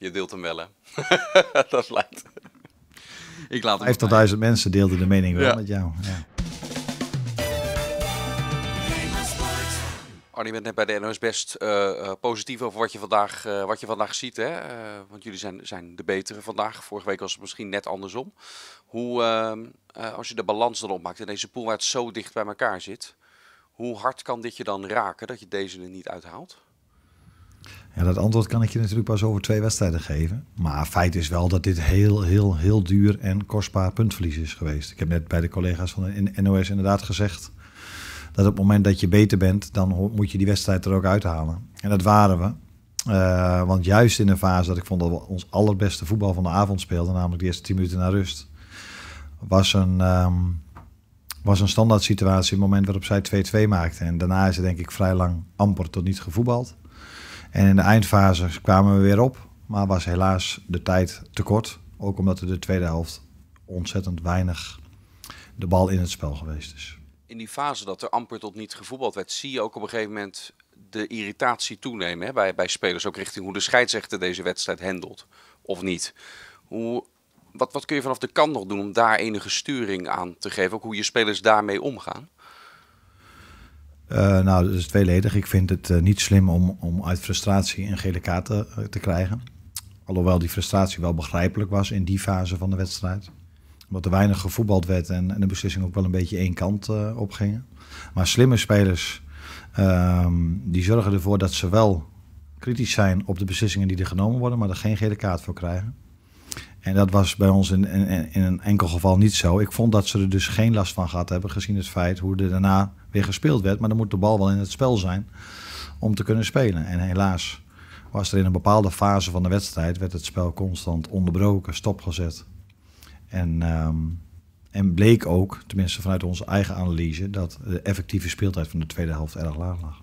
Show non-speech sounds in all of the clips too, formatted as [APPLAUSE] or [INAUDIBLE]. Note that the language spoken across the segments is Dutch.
Je deelt hem wel, hè? [LAUGHS] dat lijkt. Ik laat hem 50.000 mensen deelden de mening wel met jou. Ja. Arnie, je bent net bij de NOS best eh, eh, positief over wat je vandaag, eh, wat je vandaag ziet. Hè? want jullie zijn, zijn de betere vandaag. Vorige week was het misschien net andersom. Hoe, als je de balans dan opmaakt in deze pool waar het zo dicht bij elkaar zit. Hoe hard kan dit je dan raken dat je deze er niet uithaalt? Ja, dat antwoord kan ik je natuurlijk pas over twee wedstrijden geven. Maar feit is wel dat dit heel, heel, heel duur en kostbaar puntverlies is geweest. Ik heb net bij de collega's van de NOS inderdaad gezegd dat op het moment dat je beter bent, dan moet je die wedstrijd er ook uithalen. En dat waren we. Eh, want juist in een fase dat ik vond dat we ons allerbeste voetbal van de avond speelden, namelijk de eerste 10 minuten na rust, was een, ehm, was een standaard situatie het moment waarop zij 2-2 maakten. En daarna is er denk ik vrij lang amper tot niet gevoetbald. En in de eindfase kwamen we weer op, maar was helaas de tijd te kort. Ook omdat er de tweede helft ontzettend weinig de bal in het spel geweest is. In die fase dat er amper tot niet gevoetbald werd, zie je ook op een gegeven moment de irritatie toenemen hè, bij, bij spelers. Ook richting hoe de scheidsrechter deze wedstrijd handelt of niet. Hoe, wat, wat kun je vanaf de kant nog doen om daar enige sturing aan te geven? Ook hoe je spelers daarmee omgaan? Eh, nou, dat is tweeledig. Ik vind het eh, niet slim om, om uit frustratie een gele kaart eh, te, krijgen. Alhoewel die frustratie wel begrijpelijk was in die fase van de wedstrijd. Omdat er weinig gevoetbald werd en, en de beslissing ook wel een beetje één kant op gingen. Maar slimme spelers, ehm, die zorgen ervoor dat ze wel kritisch zijn op de beslissingen die er genomen worden, maar er geen gele kaart voor krijgen. En dat was bij ons in, in, in, een enkel geval niet zo. Ik vond dat ze er dus geen last van gehad hebben, gezien het feit hoe er daarna weer gespeeld werd. Maar dan moet de bal wel in het spel zijn om te kunnen spelen. En helaas was er in een bepaalde fase van de wedstrijd, werd het spel constant onderbroken, stopgezet. En, ehm, en bleek ook, tenminste vanuit onze eigen analyse, dat de effectieve speeltijd van de tweede helft erg laag lag.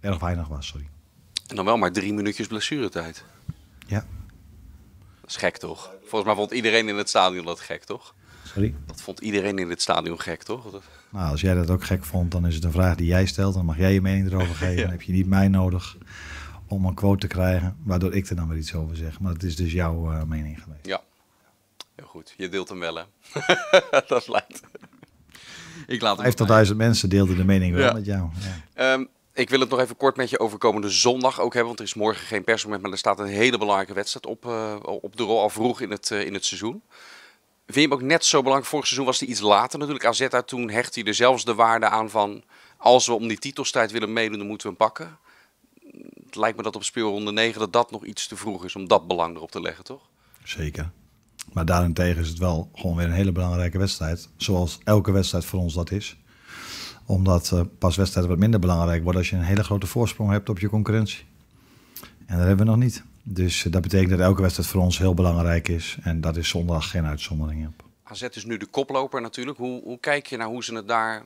Erg weinig was, sorry. En dan wel maar drie minuutjes blessuretijd. Dat is gek toch? Volgens mij vond iedereen in het stadion dat gek toch? Sorry? Dat vond iedereen in het stadion gek toch? Nou, als jij dat ook gek vond, dan is het een vraag die jij stelt. Dan mag jij je mening erover [LAUGHS] geven. Dan heb je niet mij nodig om een quote te krijgen, waardoor ik er dan weer iets over zeg. Maar het is dus jouw eh, mening geweest. Ja, heel goed. Je deelt hem wel, hè? [LAUGHS] dat lijkt. ik laat 50.000 mensen deelden de mening wel met jou. Ja. Ehm, ik wil het nog even kort met je over komende zondag ook hebben. Want er is morgen geen persmoment, maar er staat een hele belangrijke wedstrijd op, eh, op de rol al vroeg in het, eh, in het seizoen. Vind je hem ook net zo belangrijk? Vorig seizoen was hij iets later natuurlijk. AZ daar toen hecht hij er zelfs de waarde aan van... als we om die titelstrijd willen meedoen, dan moeten we hem pakken. Het lijkt me dat op speelronde 9 dat dat nog iets te vroeg is om dat belang erop te leggen, toch? Zeker. Maar daarentegen is het wel gewoon weer een hele belangrijke wedstrijd. Zoals elke wedstrijd voor ons dat is omdat eh, pas wedstrijden wat minder belangrijk worden als je een hele grote voorsprong hebt op je concurrentie. En dat hebben we nog niet. Dus eh, dat betekent dat elke wedstrijd voor ons heel belangrijk is. En dat is zondag geen uitzondering op. AZ is nu de koploper natuurlijk. Hoe, hoe kijk je naar hoe ze het daar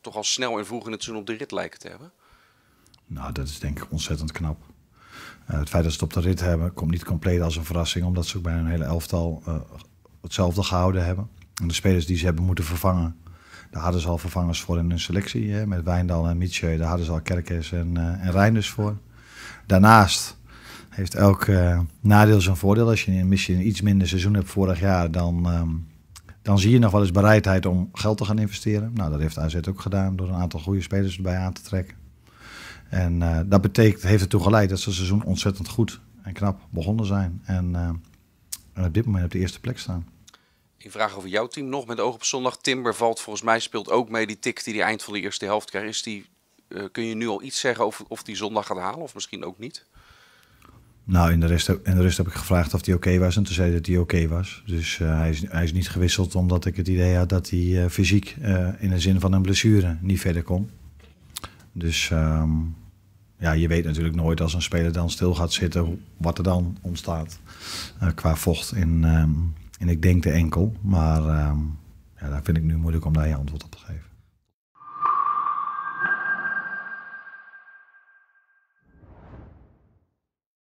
toch al snel en vroeg in het seizoen op de rit lijken te hebben? Nou, dat is denk ik ontzettend knap. Eh, het feit dat ze het op de rit hebben, komt niet compleet als een verrassing, omdat ze ook bij een hele elftal hetzelfde gehouden hebben. En de spelers die ze hebben moeten vervangen, daar hadden ze al vervangers voor in hun selectie. Hè, met Wijndal en Mietje, daar hadden ze al Kerkers en, uh, en Reinders voor. Daarnaast heeft elk eh, nadeel zijn voordeel. Als je missie een iets minder seizoen hebt vorig jaar, dan, ehm, dan zie je nog wel eens bereidheid om geld te gaan investeren. Nou, dat heeft AZ ook gedaan door een aantal goede spelers erbij aan te trekken. En eh, dat betekent, heeft ertoe geleid dat ze het seizoen ontzettend goed en knap begonnen zijn. En, en op dit moment op de eerste plek staan die vraag over jouw team nog met oog op zondag. Timber valt volgens mij speelt ook mee die tik die hij eind van de eerste helft krijgt. Is die, eh, kun je nu al iets zeggen over of die zondag gaat halen of misschien ook niet? Nou, in de rest, in de rest heb ik gevraagd of hij oké was. En toen zei hij dat hij oké was. Dus eh, hij, is, hij is niet gewisseld omdat ik het idee had dat hij eh, fysiek in de zin van een blessure niet verder kon. Dus ehm, ja, je weet natuurlijk nooit als een speler dan stil gaat zitten wat er dan ontstaat qua vocht. in. Ehm, en ik denk de enkel, maar ehm, ja, daar vind ik nu moeilijk om daar je antwoord op te geven.